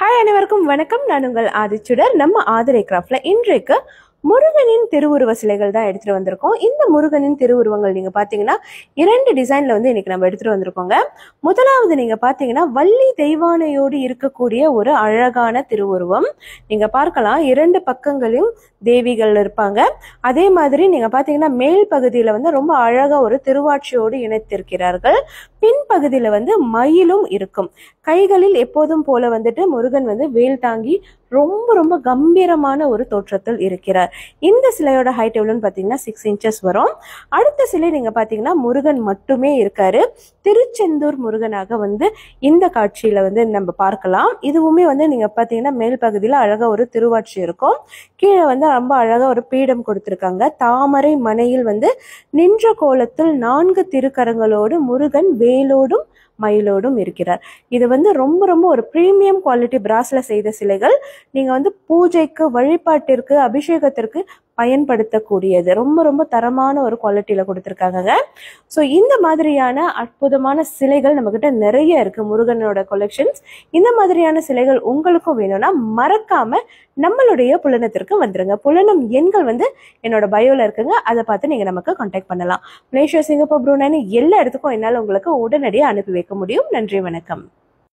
hi அனைவருக்கும் வணக்கம் நான் உங்கள் ஆதிச்சுடர் நம்ம ஆதிரை கிராஃப்டில் இன்றைக்கு முருகனின் திருவுருவ சிலைகள் தான் எடுத்துட்டு வந்திருக்கோம் இந்த முருகனின் திருவுருவங்கள் நீங்க பாத்தீங்கன்னா இரண்டு டிசைன்ல வந்து இன்னைக்கு நம்ம எடுத்துட்டு வந்திருக்கோங்க முதலாவது நீங்க பாத்தீங்கன்னா வள்ளி தெய்வானையோடு இருக்கக்கூடிய ஒரு அழகான திருவுருவம் நீங்க பார்க்கலாம் இரண்டு பக்கங்களையும் தேவிகள் இருப்பாங்க அதே மாதிரி நீங்க பாத்தீங்கன்னா மேல் பகுதியில வந்து ரொம்ப அழகா ஒரு திருவாட்சியோடு இணைத்திருக்கிறார்கள் பின் பகுதியில வந்து மயிலும் இருக்கும் கைகளில் எப்போதும் போல வந்துட்டு முருகன் வந்து வேல் தாங்கி ரொம்ப ரொம்ப கம்பீரமான ஒரு தோற்றத்தில் இருக்கிறார் இந்த சிலையோட ஹைட் எவ்வளோன்னு பார்த்தீங்கன்னா சிக்ஸ் இன்ச்சஸ் வரும் அடுத்த சிலை நீங்கள் பார்த்தீங்கன்னா முருகன் மட்டுமே இருக்காரு திருச்செந்தூர் முருகனாக வந்து இந்த காட்சியில் வந்து நம்ம பார்க்கலாம் இதுவுமே வந்து நீங்கள் பார்த்தீங்கன்னா மேல் பகுதியில் அழகாக ஒரு திருவாட்சி இருக்கும் கீழே வந்து ரொம்ப அழகாக ஒரு பீடம் கொடுத்துருக்காங்க தாமரை மனையில் வந்து நின்ற கோலத்தில் நான்கு திருக்கரங்களோடு முருகன் வேலோடும் மயிலோடும் இருக்கிறார் இது வந்து ரொம்ப ரொம்ப ஒரு ப்ரீமியம் குவாலிட்டி பிராஸில் செய்த சிலைகள் நீங்கள் வந்து பூஜைக்கு வழிபாட்டிற்கு அபிஷேகத்திற்கு பயன்படுத்தக்கூடியது ரொம்ப ரொம்ப தரமான ஒரு குவாலிட்டியில் கொடுத்துருக்காங்க ஸோ இந்த மாதிரியான அற்புதமான சிலைகள் நம்மக்கிட்ட நிறைய இருக்குது முருகனோட கொலெக்ஷன்ஸ் இந்த மாதிரியான சிலைகள் உங்களுக்கும் வேணும்னா மறக்காமல் நம்மளுடைய புலனத்திற்கு வந்துடுங்க புலனம் எண்கள் வந்து என்னோட பயோவில் இருக்குங்க அதை பார்த்து நீங்கள் நமக்கு கான்டாக்ட் பண்ணலாம் மலேசியா சிங்கப்பூர் ப்ரூனானு எல்லா இடத்துக்கும் என்னால் உங்களுக்கு உடனடியாக அனுப்பி வைக்க முடியும் நன்றி வணக்கம்